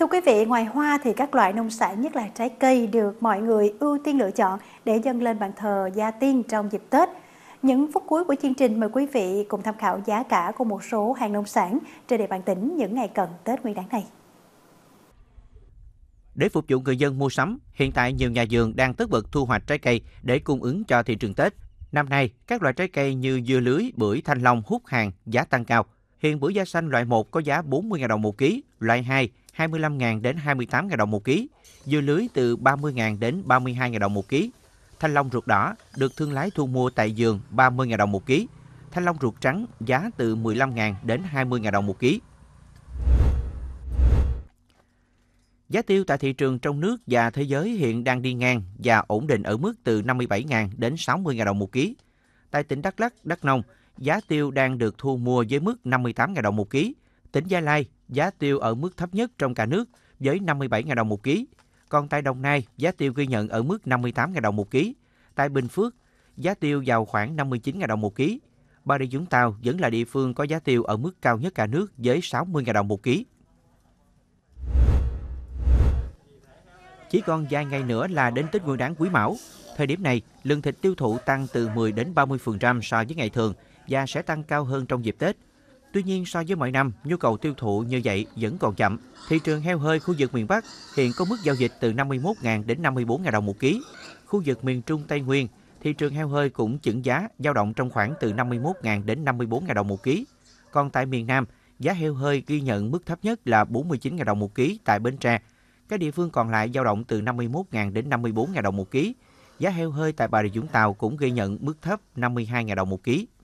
Thưa quý vị, ngoài hoa thì các loại nông sản nhất là trái cây được mọi người ưu tiên lựa chọn để dâng lên bàn thờ gia tiên trong dịp Tết. Những phút cuối của chương trình mời quý vị cùng tham khảo giá cả của một số hàng nông sản trên địa bàn tỉnh những ngày cận Tết Nguyên đán này. Để phục vụ người dân mua sắm, hiện tại nhiều nhà vườn đang tất bật thu hoạch trái cây để cung ứng cho thị trường Tết. Năm nay, các loại trái cây như dưa lưới, bưởi, thanh long hút hàng giá tăng cao. Hiện bưởi da xanh loại 1 có giá 40.000 đồng một ký, loại 2 25.000 đến 28.000 đồng một ký, dưa lưới từ 30.000 đến 32.000 đồng một ký. Thanh long ruột đỏ được thương lái thu mua tại giường 30.000 đồng một ký. Thanh long ruột trắng giá từ 15.000 đến 20.000 đồng một ký. Giá tiêu tại thị trường trong nước và thế giới hiện đang đi ngang và ổn định ở mức từ 57.000 đến 60.000 đồng một ký. Tại tỉnh Đắk Lắk, Đắk Nông, giá tiêu đang được thu mua với mức 58.000 đồng một ký. Tỉnh Gia Lai giá tiêu ở mức thấp nhất trong cả nước với 57.000 đồng một ký. Còn tại Đồng Nai, giá tiêu ghi nhận ở mức 58.000 đồng một ký. Tại Bình Phước, giá tiêu vào khoảng 59.000 đồng một ký. Bà Rịa Vũng Tàu vẫn là địa phương có giá tiêu ở mức cao nhất cả nước với 60.000 đồng một ký. Chỉ còn vài ngày nữa là đến Tết Nguyên đán Quý Mão. Thời điểm này, lượng thịt tiêu thụ tăng từ 10 đến 30% so với ngày thường và sẽ tăng cao hơn trong dịp Tết. Tuy nhiên, so với mọi năm, nhu cầu tiêu thụ như vậy vẫn còn chậm. Thị trường heo hơi khu vực miền Bắc hiện có mức giao dịch từ 51.000 đến 54.000 đồng một ký. Khu vực miền Trung Tây Nguyên, thị trường heo hơi cũng chững giá, dao động trong khoảng từ 51.000 đến 54.000 đồng một ký. Còn tại miền Nam, giá heo hơi ghi nhận mức thấp nhất là 49.000 đồng một ký tại Bến Tre. Các địa phương còn lại dao động từ 51.000 đến 54.000 đồng một ký. Giá heo hơi tại Bà Rịa Vũng Tàu cũng ghi nhận mức thấp 52.000 đồng một ký.